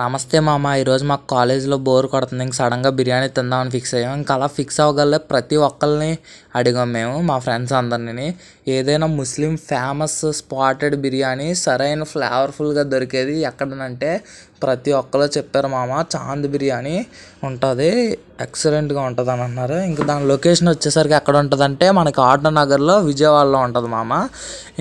నమస్తే మామ ఈరోజు మాకు కాలేజీలో బోర్ కొడుతుంది ఇంక సడన్గా బిర్యానీ తిందామని ఫిక్స్ అయ్యాం ఇంకా అలా ఫిక్స్ అవ్వగలే ప్రతి ఒక్కరిని అడిగాం మేము మా ఫ్రెండ్స్ అందరినీ ఏదైనా ముస్లిం ఫేమస్ స్పాటెడ్ బిర్యానీ సరైన ఫ్లేవర్ఫుల్గా దొరికేది ఎక్కడనంటే ప్రతి ఒక్కరు చెప్పారు మామ చాంద్ బిర్యానీ ఉంటుంది ఎక్సలెంట్గా ఉంటుంది అని అన్నారు ఇంకా దాని లొకేషన్ వచ్చేసరికి ఎక్కడ ఉంటుందంటే మనకి నగర్లో విజయవాడలో ఉంటుంది మామ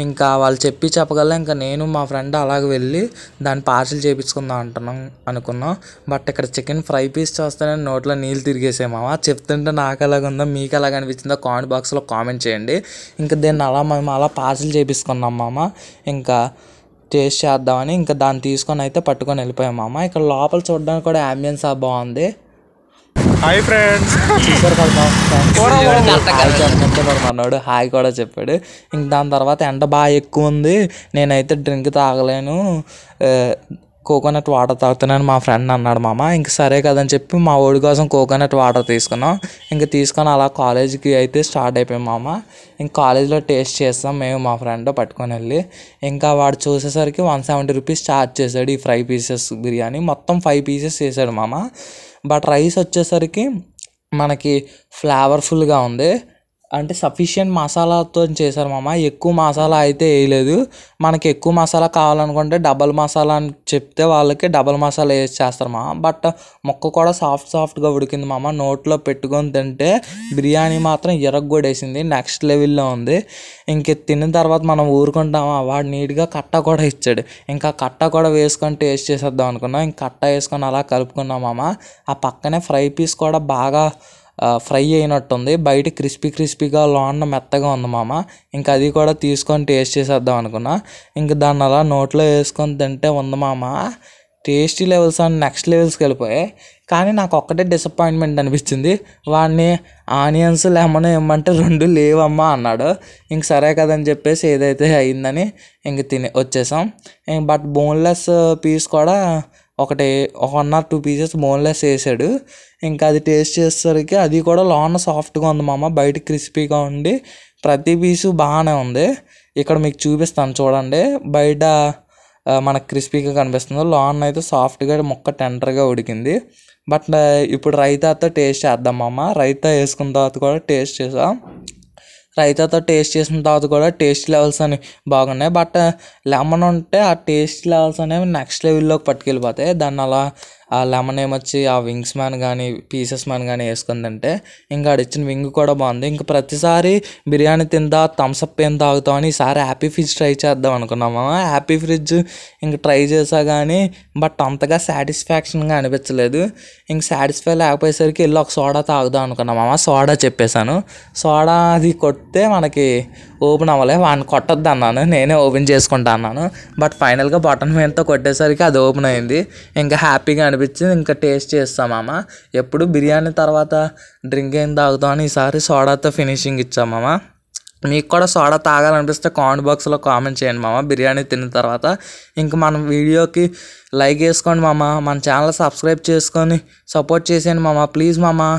ఇంకా వాళ్ళు చెప్పి చెప్పగల ఇంకా నేను మా ఫ్రెండ్ అలాగే వెళ్ళి దాన్ని పార్సిల్ చేయించుకుందాం అంటున్నాం అనుకున్నాం బట్ ఇక్కడ చికెన్ ఫ్రై పీస్ చేస్తేనే నోట్లో నీళ్ళు తిరిగేసాయి మామ చెప్తుంటే నాకు ఎలాగ ఉందో మీకు ఎలాగ అనిపించిందో కామెంట్ బాక్స్లో కామెంట్ చేయండి ఇంకా దీన్ని అలా మేము అలా పార్సిల్ చేపించుకున్నాం మామ ఇంకా టేస్ట్ చేద్దామని ఇంకా దాన్ని తీసుకొని అయితే పట్టుకొని వెళ్ళిపోయాం మామ ఇక్కడ లోపల చూడడానికి కూడా అంబియన్స్ బాగుంది హాయ్ ఫ్రెండ్స్ మనోడు హాయ్ కూడా చెప్పాడు ఇంక దాని తర్వాత ఎండ బాగా ఎక్కువ ఉంది నేనైతే డ్రింక్ తాగలేను కోకోనట్ వాటర్ తాగుతున్నాను మా ఫ్రెండ్ అన్నాడు మామ ఇంక సరే కదని చెప్పి మా ఓడి కోసం కోకోనట్ వాటర్ తీసుకున్నాం ఇంక తీసుకొని అలా కాలేజీకి అయితే స్టార్ట్ అయిపోయాం మామ ఇంక కాలేజీలో టేస్ట్ చేస్తాం మేము మా ఫ్రెండ్ పట్టుకొని వెళ్ళి ఇంకా వాడు చూసేసరికి వన్ సెవెంటీ రూపీస్ ఛార్జ్ చేశాడు ఈ ఫ్రై పీసెస్ బిర్యానీ మొత్తం ఫైవ్ పీసెస్ చేశాడు మామ బట్ రైస్ వచ్చేసరికి మనకి ఫ్లేవర్ఫుల్గా ఉంది అంటే సఫిషియంట్ మసాలాతో చేశారు మామ ఎక్కువ మసాలా అయితే వేయలేదు మనకి ఎక్కువ మసాలా కావాలనుకుంటే డబల్ మసాలా అని చెప్తే వాళ్ళకి డబల్ మసాలా వేసి చేస్తారు మామ బట్ మొక్క కూడా సాఫ్ట్ సాఫ్ట్గా ఉడికింది మామ నోట్లో పెట్టుకొని తింటే బిర్యానీ మాత్రం ఎరగొడేసింది నెక్స్ట్ లెవెల్లో ఉంది ఇంక తిన్న తర్వాత మనం ఊరుకుంటామా వాడు నీట్గా కట్ట కూడా ఇచ్చాడు ఇంకా కట్ట కూడా వేసుకొని టేస్ట్ చేసేద్దాం అనుకున్నాం ఇంక కట్ట వేసుకొని అలా కలుపుకున్నాం మామ ఆ పక్కనే ఫ్రై పీస్ కూడా బాగా ఫ్రై అయినట్టుంది బయట క్రిస్పీ క్రిస్పీగా లోన మెత్తగా ఉంది మామ ఇంకా అది కూడా తీసుకొని టేస్ట్ చేసేద్దాం అనుకున్నా ఇంకా దాన్ని అలా నోట్లో వేసుకొని తింటే ఉంది మామ టేస్టీ లెవెల్స్ అండ్ నెక్స్ట్ లెవెల్స్కి వెళ్ళిపోయాయి కానీ నాకు ఒక్కటే డిసప్పాయింట్మెంట్ అనిపించింది వాడిని ఆనియన్స్ లెమన్ ఏమంటే రెండు లేవమ్మా అన్నాడు ఇంక సరే కదని చెప్పేసి ఏదైతే అయిందని ఇంక తిని వచ్చేసాం ఇంక బట్ బోన్లెస్ పీస్ కూడా ఒకటి one or two pieces boneless వేసాడు ఇంకా అది టేస్ట్ చేసేసరికి అది కూడా లోన సాఫ్ట్గా ఉంది మామ బయట క్రిస్పీగా ఉండి ప్రతి పీసు బాగానే ఉంది ఇక్కడ మీకు చూపిస్తాను చూడండి బయట మనకు క్రిస్పీగా కనిపిస్తుంది లోన్ అయితే సాఫ్ట్గా మొక్క టెండర్గా ఉడికింది బట్ ఇప్పుడు రైతాతో టేస్ట్ చేద్దాం మామ రైతా వేసుకున్న తర్వాత కూడా టేస్ట్ చేసాం రైతాతో టేస్ట్ చేసిన తర్వాత కూడా టేస్ట్ లెవెల్స్ అని బాగున్నాయి బట్ లెమన్ ఉంటే ఆ టేస్ట్ లెవెల్స్ అనేవి నెక్స్ట్ లెవెల్లోకి పట్టుకెళ్ళిపోతాయి దాన్ని అలా ఆ లెమన్ ఏమొచ్చి ఆ వింగ్స్ మ్యాన్ కానీ పీసెస్ మ్యాన్ కానీ వేసుకుందంటే తింటే ఇంకా ఇచ్చిన వింగ్ కూడా బాగుంది ఇంకా ప్రతిసారి బిర్యానీ తిందా థమ్స్అప్ ఏం తాగుతామని ఈసారి హ్యాపీ ఫ్రిడ్జ్ ట్రై చేద్దాం అనుకున్నామా హ్యాపీ ఫ్రిడ్జ్ ఇంక ట్రై చేసా కానీ బట్ అంతగా సాటిస్ఫాక్షన్గా అనిపించలేదు ఇంక సాటిస్ఫై లేకపోయేసరికి వెళ్ళి ఒక సోడా తాగుదాం అనుకున్నామా సోడా చెప్పేశాను సోడా అది కొడితే మనకి ఓపెన్ అవ్వలే వాడిని కొట్టద్దు అన్నాను నేనే ఓపెన్ చేసుకుంటా అన్నాను బట్ ఫైనల్గా బటన్ ఫ్యాన్తో కొట్టేసరికి అది ఓపెన్ అయింది ఇంకా హ్యాపీగా అనిపి కనిపించి ఇంకా టేస్ట్ చేస్తాం అమ్మ ఎప్పుడు బిర్యానీ తర్వాత డ్రింక్ ఏం తాగుతామని ఈసారి సోడాతో ఫినిషింగ్ ఇచ్చామమ్మ మీకు కూడా సోడా తాగాలనిపిస్తే కామెంట్ బాక్స్లో కామెంట్ చేయండి మామ బిర్యానీ తిన్న తర్వాత ఇంక మన వీడియోకి లైక్ చేసుకోండి మామ మన ఛానల్ సబ్స్క్రైబ్ చేసుకొని సపోర్ట్ చేసేయండి మామ ప్లీజ్ మామ